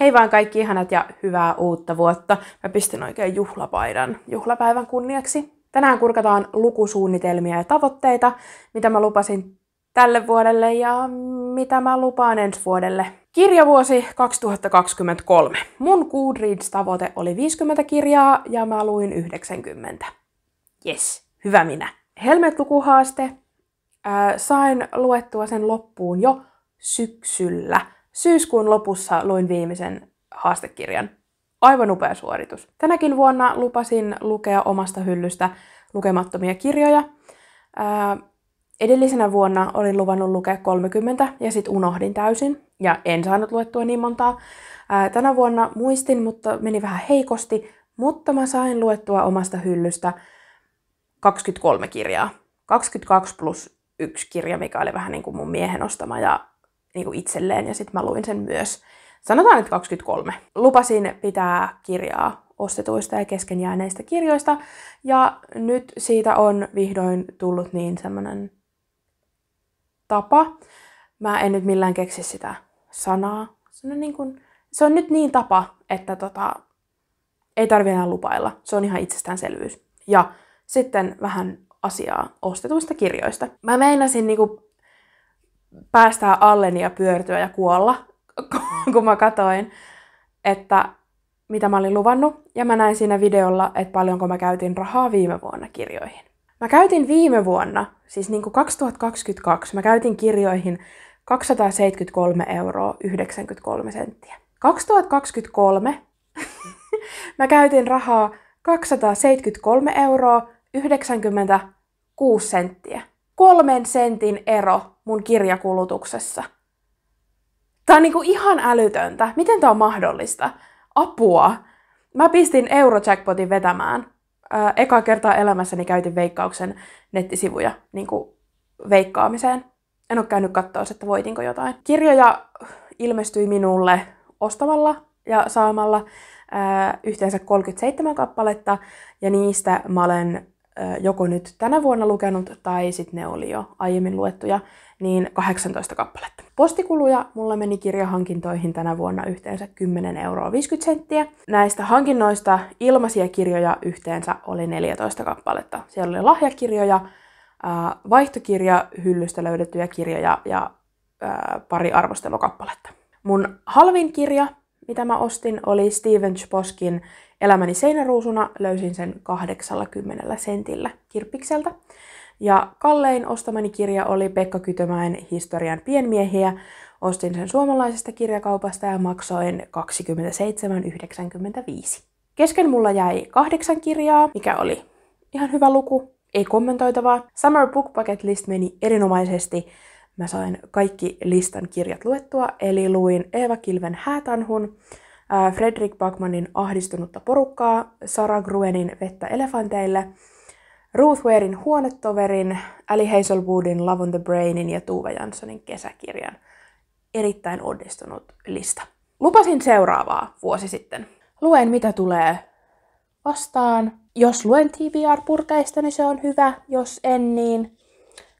Hei vaan kaikki ihanat ja hyvää uutta vuotta. Mä pistin oikein juhlapaidan juhlapäivän kunniaksi. Tänään kurkataan lukusuunnitelmia ja tavoitteita, mitä mä lupasin tälle vuodelle ja mitä mä lupaan ensi vuodelle. Kirjavuosi 2023. Mun Goodreads-tavoite oli 50 kirjaa ja mä luin 90. Yes, hyvä minä. Helmet-lukuhaaste. Äh, sain luettua sen loppuun jo syksyllä – Syyskuun lopussa luin viimeisen haastekirjan. Aivan upea suoritus. Tänäkin vuonna lupasin lukea omasta hyllystä lukemattomia kirjoja. Ää, edellisenä vuonna olin luvannut lukea 30 ja sitten unohdin täysin ja en saanut luettua niin montaa. Ää, tänä vuonna muistin, mutta meni vähän heikosti, mutta mä sain luettua omasta hyllystä 23 kirjaa. 22 plus yksi kirja, mikä oli vähän niin kuin mun miehen ostama ja niin itselleen ja sitten mä luin sen myös. Sanotaan, että 23. Lupasin pitää kirjaa ostetuista ja kesken jääneistä kirjoista. Ja nyt siitä on vihdoin tullut niin semmoinen tapa. Mä en nyt millään keksi sitä sanaa. Se on, niin kun, se on nyt niin tapa, että tota, ei tarvi enää lupailla. Se on ihan itsestäänselvyys. Ja sitten vähän asiaa ostetuista kirjoista. Mä meinasin niin päästää alleni niin ja pyörtyä ja kuolla, mm. kun mä katoin, että mitä mä olin luvannut, ja mä näin siinä videolla, että paljonko mä käytin rahaa viime vuonna kirjoihin. Mä käytin viime vuonna, siis niin kuin 2022, mä käytin kirjoihin 273 euroa 93 senttiä. 2023 mä käytin rahaa 273 euroa 96 senttiä kolmen sentin ero mun kirjakulutuksessa. Tämä on niinku ihan älytöntä. Miten tämä on mahdollista? Apua! Mä pistin Eurojackpotin vetämään. eka kertaa elämässäni käytin veikkauksen nettisivuja kuin niinku veikkaamiseen. En ole käynyt katsoa, että voitinko jotain. Kirjoja ilmestyi minulle ostamalla ja saamalla ää, yhteensä 37 kappaletta, ja niistä mä olen joko nyt tänä vuonna lukenut tai sitten ne oli jo aiemmin luettuja, niin 18 kappaletta. Postikuluja mulla meni kirjahankintoihin tänä vuonna yhteensä 10 euroa 50 senttiä. Näistä hankinnoista ilmaisia kirjoja yhteensä oli 14 kappaletta. Siellä oli lahjakirjoja, vaihtokirja, hyllystä löydettyjä kirjoja ja pari arvostelukappaletta. Mun halvin kirja, mitä mä ostin, oli Steven Chboskin Elämäni seinäruusuna löysin sen 80 sentillä kirppikseltä. Ja kallein ostamani kirja oli Pekka Kytömäen historian pienmiehiä. Ostin sen suomalaisesta kirjakaupasta ja maksoin 27,95. Kesken mulla jäi kahdeksan kirjaa, mikä oli ihan hyvä luku, ei kommentoitavaa. Summer Book Bucket List meni erinomaisesti. Mä sain kaikki listan kirjat luettua, eli luin Eeva Kilven Häätanhun, Fredrik Backmanin ahdistunutta porukkaa, Sara Gruenin vettä elefanteille, Ruth Warein huonetoverin, Ali Hazelwoodin Love on the Brainin ja Tuve Janssonin kesäkirjan. Erittäin onnistunut lista. Lupasin seuraavaa vuosi sitten. Luen mitä tulee vastaan. Jos luen TBR-purkeista, niin se on hyvä. Jos en, niin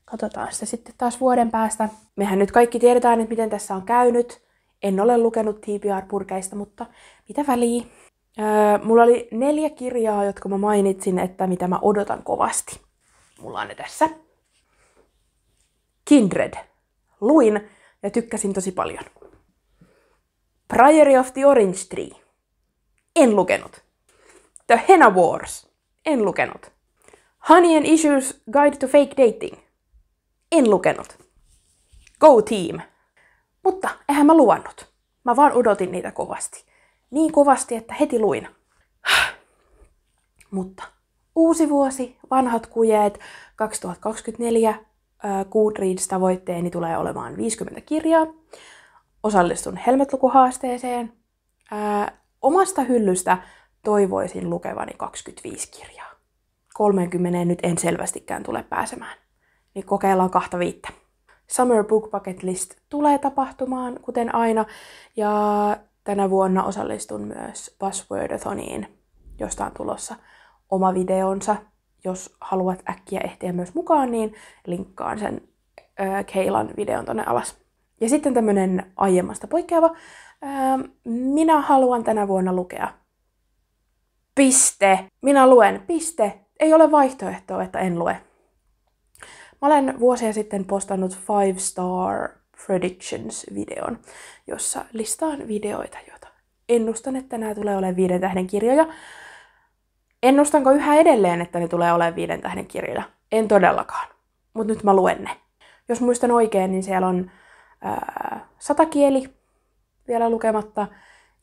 katsotaan sitä sitten taas vuoden päästä. Mehän nyt kaikki tiedetään, että miten tässä on käynyt. En ole lukenut TBR-purkeista, mutta mitä väliä. Öö, mulla oli neljä kirjaa, jotka mä mainitsin, että mitä mä odotan kovasti. Mulla on ne tässä. Kindred. Luin ja tykkäsin tosi paljon. Priory of the Orange Tree. En lukenut. The Henna Wars. En lukenut. Honey and Issues Guide to Fake Dating. En lukenut. Go Team. Mutta eihän mä luannut. Mä vaan odotin niitä kovasti. Niin kovasti, että heti luin. Mutta uusi vuosi, vanhat kujeet, 2024 äh, Goodreads-tavoitteeni tulee olemaan 50 kirjaa. Osallistun helmetlukuhaasteeseen. Äh, omasta hyllystä toivoisin lukevani 25 kirjaa. 30 nyt en selvästikään tule pääsemään. Niin kokeillaan kahta viittä. Summer Book Bucket List tulee tapahtumaan, kuten aina. Ja tänä vuonna osallistun myös Buzzwordathoniin, josta on tulossa oma videonsa. Jos haluat äkkiä ehtiä myös mukaan, niin linkkaan sen äh, Keilan videon tonne alas. Ja sitten tämmönen aiemmasta poikkeava. Äh, minä haluan tänä vuonna lukea. Piste. Minä luen. Piste. Ei ole vaihtoehtoa, että en lue. Mä olen vuosia sitten postannut Five Star Predictions-videon, jossa listaan videoita, joita ennustan, että nämä tulee olemaan viiden tähden kirjoja. Ennustanko yhä edelleen, että ne tulee olemaan viiden tähden kirjoja? En todellakaan, mutta nyt mä luen ne. Jos muistan oikein, niin siellä on ää, satakieli vielä lukematta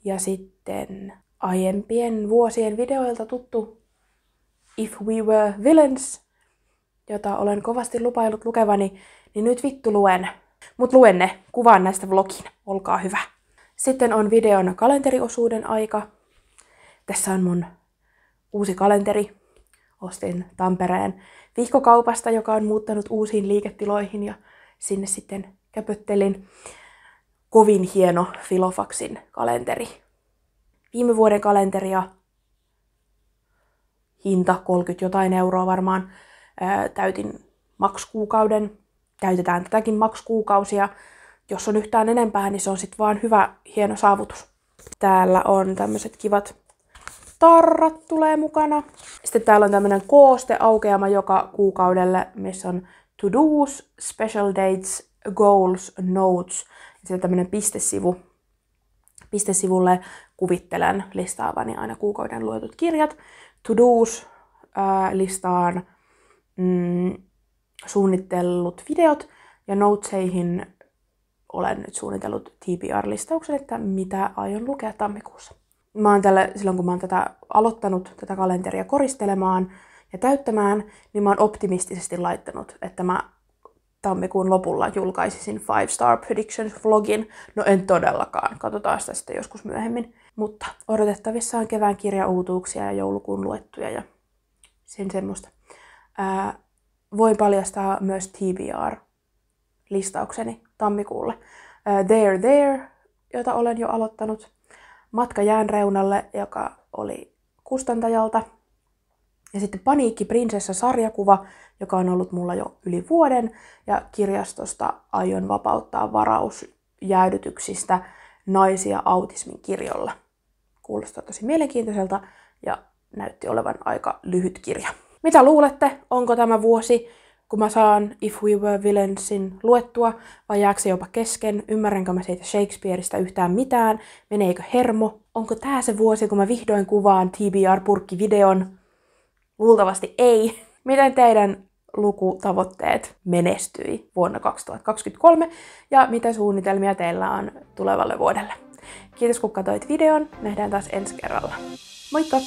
ja sitten aiempien vuosien videoilta tuttu If We Were Villains jota olen kovasti lupaillut lukevani, niin nyt vittu luen. Mut luen ne, kuvaan näistä vlogin, olkaa hyvä. Sitten on videon kalenteriosuuden aika. Tässä on mun uusi kalenteri. Ostin Tampereen viikkokaupasta, joka on muuttanut uusiin liiketiloihin ja sinne sitten käpöttelin kovin hieno Filofaxin kalenteri. Viime vuoden kalenteria hinta 30 jotain euroa varmaan täytin maksukuukauden, Täytetään tätäkin maksukuukausia. Jos on yhtään enempää, niin se on sitten vaan hyvä, hieno saavutus. Täällä on tämmöiset kivat tarrat tulee mukana. Sitten täällä on tämmöinen koosteaukeama joka kuukaudelle, missä on to do's, special dates, goals, notes. Sitten tämmöinen pistesivu. Pistesivulle kuvittelen listaavani aina kuukauden luetut kirjat. To do's äh, listaan mm, suunnitellut videot ja noteseihin olen nyt suunnitellut TBR-listauksen, että mitä aion lukea tammikuussa. Mä oon tälle, silloin kun mä oon tätä aloittanut, tätä kalenteria koristelemaan ja täyttämään, niin mä oon optimistisesti laittanut, että mä tammikuun lopulla julkaisisin Five Star Predictions vlogin. No en todellakaan, katsotaan sitä sitten joskus myöhemmin. Mutta odotettavissa on kevään kirjauutuuksia ja joulukuun luettuja ja sen semmoista ää, voin paljastaa myös TBR-listaukseni tammikuulle. Ää, There There, jota olen jo aloittanut. Matka jään reunalle, joka oli kustantajalta. Ja sitten Paniikki prinsessa-sarjakuva, joka on ollut mulla jo yli vuoden. Ja kirjastosta aion vapauttaa varausjäädytyksistä naisia autismin kirjolla. Kuulostaa tosi mielenkiintoiselta ja näytti olevan aika lyhyt kirja. Mitä luulette, onko tämä vuosi, kun mä saan If We Were Villainsin luettua, vai jääkö se jopa kesken? Ymmärränkö mä siitä Shakespeareista yhtään mitään? Meneekö hermo? Onko tää se vuosi, kun mä vihdoin kuvaan TBR-purkkivideon? Luultavasti ei. Miten teidän lukutavoitteet menestyi vuonna 2023 ja mitä suunnitelmia teillä on tulevalle vuodelle. Kiitos kun katsoit videon, nähdään taas ensi kerralla. Moikka!